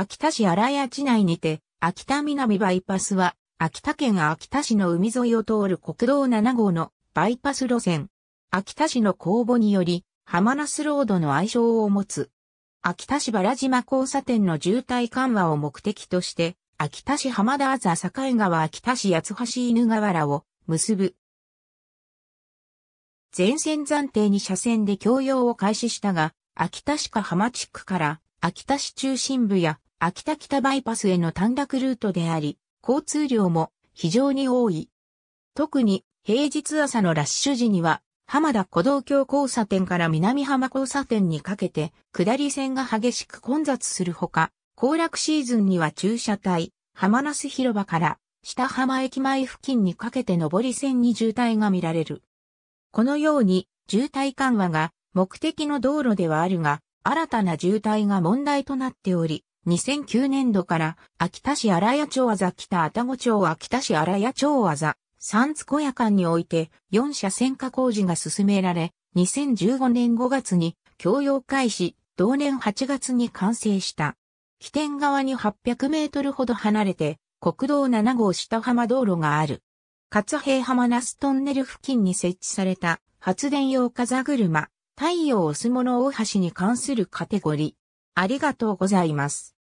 秋田市荒谷地内にて、秋田南バイパスは、秋田県秋田市の海沿いを通る国道7号のバイパス路線。秋田市の公募により、浜那須ロードの愛称を持つ。秋田市原島交差点の渋滞緩和を目的として、秋田市浜田あざ境川秋田市八橋犬河原を結ぶ。全線暫定に車線で供用を開始したが、秋田市か浜地区から秋田市中心部や秋田北バイパスへの短絡ルートであり、交通量も非常に多い。特に平日朝のラッシュ時には、浜田古道橋交差点から南浜交差点にかけて、下り線が激しく混雑するほか、行楽シーズンには駐車帯、浜那須広場から下浜駅前付近にかけて上り線に渋滞が見られる。このように渋滞緩和が目的の道路ではあるが、新たな渋滞が問題となっており、2009年度から、秋田市荒谷町技北愛宕町秋田市荒谷町技、三津小屋間において、4車線化工事が進められ、2015年5月に、共用開始、同年8月に完成した。起点側に800メートルほど離れて、国道7号下浜道路がある。勝平浜ナストンネル付近に設置された発電用風車、太陽オスモノ大橋に関するカテゴリありがとうございます。